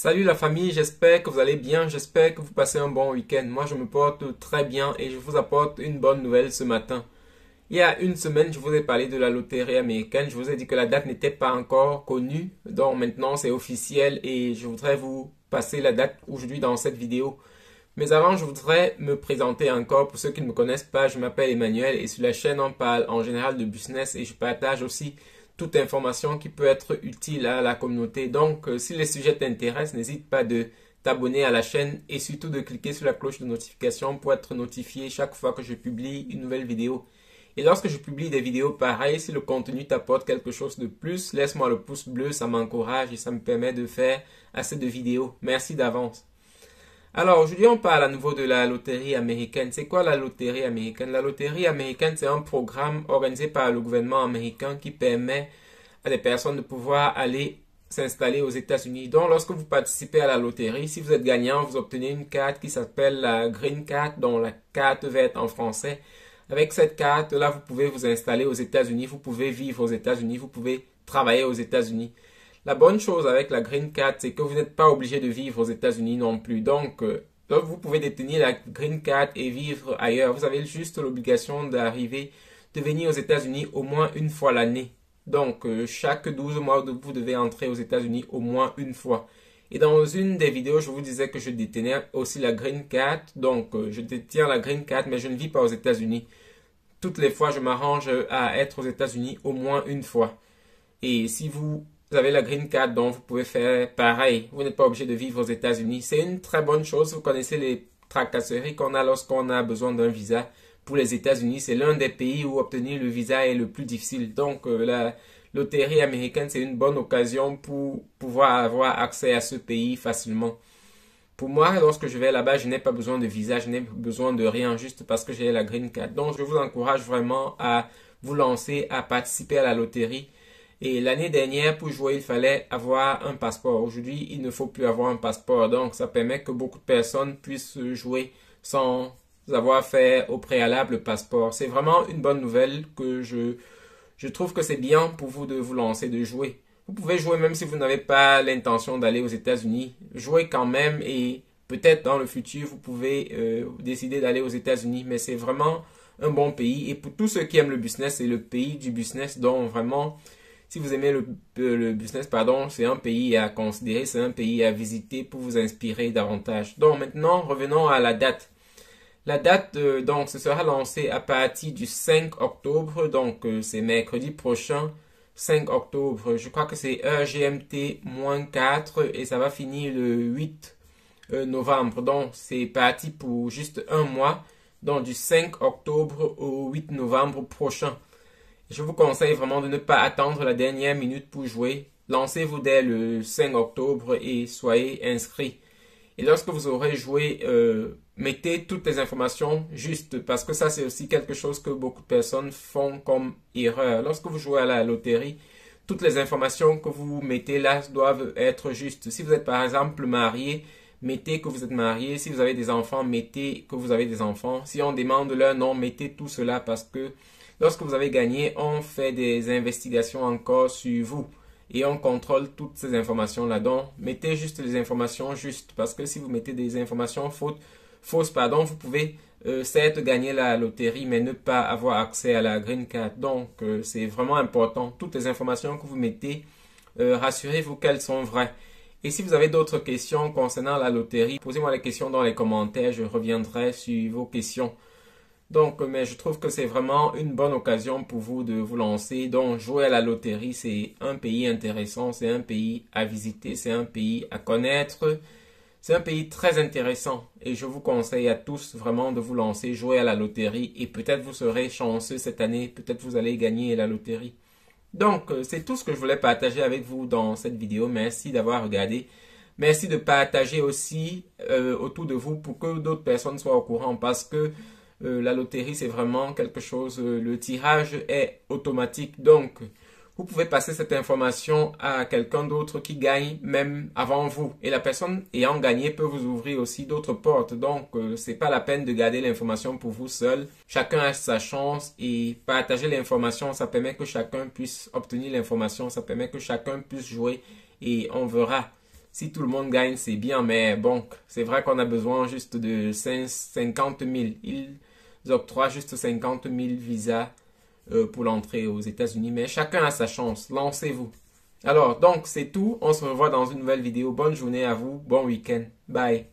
Salut la famille, j'espère que vous allez bien, j'espère que vous passez un bon week-end. Moi je me porte très bien et je vous apporte une bonne nouvelle ce matin. Il y a une semaine, je vous ai parlé de la loterie américaine, je vous ai dit que la date n'était pas encore connue, donc maintenant c'est officiel et je voudrais vous passer la date aujourd'hui dans cette vidéo. Mais avant, je voudrais me présenter encore pour ceux qui ne me connaissent pas. Je m'appelle Emmanuel et sur la chaîne, on parle en général de business et je partage aussi toute information qui peut être utile à la communauté. Donc, euh, si les sujets t'intéressent, n'hésite pas de t'abonner à la chaîne et surtout de cliquer sur la cloche de notification pour être notifié chaque fois que je publie une nouvelle vidéo. Et lorsque je publie des vidéos pareilles, si le contenu t'apporte quelque chose de plus, laisse-moi le pouce bleu, ça m'encourage et ça me permet de faire assez de vidéos. Merci d'avance. Alors aujourd'hui, on parle à nouveau de la loterie américaine. C'est quoi la loterie américaine La loterie américaine, c'est un programme organisé par le gouvernement américain qui permet à des personnes de pouvoir aller s'installer aux États-Unis. Donc, lorsque vous participez à la loterie, si vous êtes gagnant, vous obtenez une carte qui s'appelle la Green Card, dont la carte être en français. Avec cette carte, là, vous pouvez vous installer aux États-Unis, vous pouvez vivre aux États-Unis, vous pouvez travailler aux États-Unis. La bonne chose avec la Green Card, c'est que vous n'êtes pas obligé de vivre aux États-Unis non plus. Euh, donc, vous pouvez détenir la Green Card et vivre ailleurs. Vous avez juste l'obligation d'arriver, de venir aux États-Unis au moins une fois l'année. Donc, euh, chaque 12 mois, vous devez entrer aux États-Unis au moins une fois. Et dans une des vidéos, je vous disais que je détenais aussi la Green Card. Donc, euh, je détiens la Green Card, mais je ne vis pas aux États-Unis. Toutes les fois, je m'arrange à être aux États-Unis au moins une fois. Et si vous vous avez la green card, donc vous pouvez faire pareil. Vous n'êtes pas obligé de vivre aux États-Unis. C'est une très bonne chose. Vous connaissez les tracasseries qu'on a lorsqu'on a besoin d'un visa pour les États-Unis. C'est l'un des pays où obtenir le visa est le plus difficile. Donc, euh, la loterie américaine, c'est une bonne occasion pour pouvoir avoir accès à ce pays facilement. Pour moi, lorsque je vais là-bas, je n'ai pas besoin de visa, je n'ai besoin de rien juste parce que j'ai la green card. Donc, je vous encourage vraiment à vous lancer, à participer à la loterie. Et l'année dernière, pour jouer, il fallait avoir un passeport. Aujourd'hui, il ne faut plus avoir un passeport. Donc, ça permet que beaucoup de personnes puissent jouer sans avoir fait au préalable le passeport. C'est vraiment une bonne nouvelle que je, je trouve que c'est bien pour vous de vous lancer, de jouer. Vous pouvez jouer même si vous n'avez pas l'intention d'aller aux États-Unis. Jouez quand même et peut-être dans le futur, vous pouvez euh, décider d'aller aux États-Unis. Mais c'est vraiment un bon pays. Et pour tous ceux qui aiment le business, c'est le pays du business dont vraiment si vous aimez le, business, pardon, c'est un pays à considérer, c'est un pays à visiter pour vous inspirer davantage. Donc maintenant, revenons à la date. La date, euh, donc, ce sera lancé à partir du 5 octobre, donc euh, c'est mercredi prochain, 5 octobre. Je crois que c'est egmt GMT 4 et ça va finir le 8 euh, novembre. Donc, c'est parti pour juste un mois, donc du 5 octobre au 8 novembre prochain. Je vous conseille vraiment de ne pas attendre la dernière minute pour jouer. Lancez-vous dès le 5 octobre et soyez inscrit. Et lorsque vous aurez joué, euh, mettez toutes les informations justes parce que ça c'est aussi quelque chose que beaucoup de personnes font comme erreur. Lorsque vous jouez à la loterie, toutes les informations que vous mettez là doivent être justes. Si vous êtes par exemple marié, mettez que vous êtes marié. Si vous avez des enfants, mettez que vous avez des enfants. Si on demande leur nom, mettez tout cela parce que Lorsque vous avez gagné, on fait des investigations encore sur vous et on contrôle toutes ces informations là-dedans. Mettez juste les informations justes parce que si vous mettez des informations fausses, pardon, vous pouvez euh, certes gagner la loterie mais ne pas avoir accès à la green card. Donc euh, c'est vraiment important. Toutes les informations que vous mettez, euh, rassurez-vous qu'elles sont vraies. Et si vous avez d'autres questions concernant la loterie, posez-moi les questions dans les commentaires. Je reviendrai sur vos questions. Donc, euh, mais je trouve que c'est vraiment une bonne occasion pour vous de vous lancer. Donc, jouer à la loterie, c'est un pays intéressant, c'est un pays à visiter, c'est un pays à connaître. C'est un pays très intéressant et je vous conseille à tous vraiment de vous lancer, jouer à la loterie et peut-être vous serez chanceux cette année, peut-être vous allez gagner la loterie. Donc, euh, c'est tout ce que je voulais partager avec vous dans cette vidéo. Merci d'avoir regardé. Merci de partager aussi euh, autour de vous pour que d'autres personnes soient au courant parce que euh, la loterie, c'est vraiment quelque chose, euh, le tirage est automatique. Donc, vous pouvez passer cette information à quelqu'un d'autre qui gagne même avant vous. Et la personne ayant gagné peut vous ouvrir aussi d'autres portes. Donc, ce euh, c'est pas la peine de garder l'information pour vous seul. Chacun a sa chance et partager l'information, ça permet que chacun puisse obtenir l'information, ça permet que chacun puisse jouer et on verra. Si tout le monde gagne, c'est bien, mais bon, c'est vrai qu'on a besoin juste de 50 000 ils octroient juste 50 000 visas euh, pour l'entrée aux États-Unis. Mais chacun a sa chance. Lancez-vous. Alors, donc, c'est tout. On se revoit dans une nouvelle vidéo. Bonne journée à vous. Bon week-end. Bye.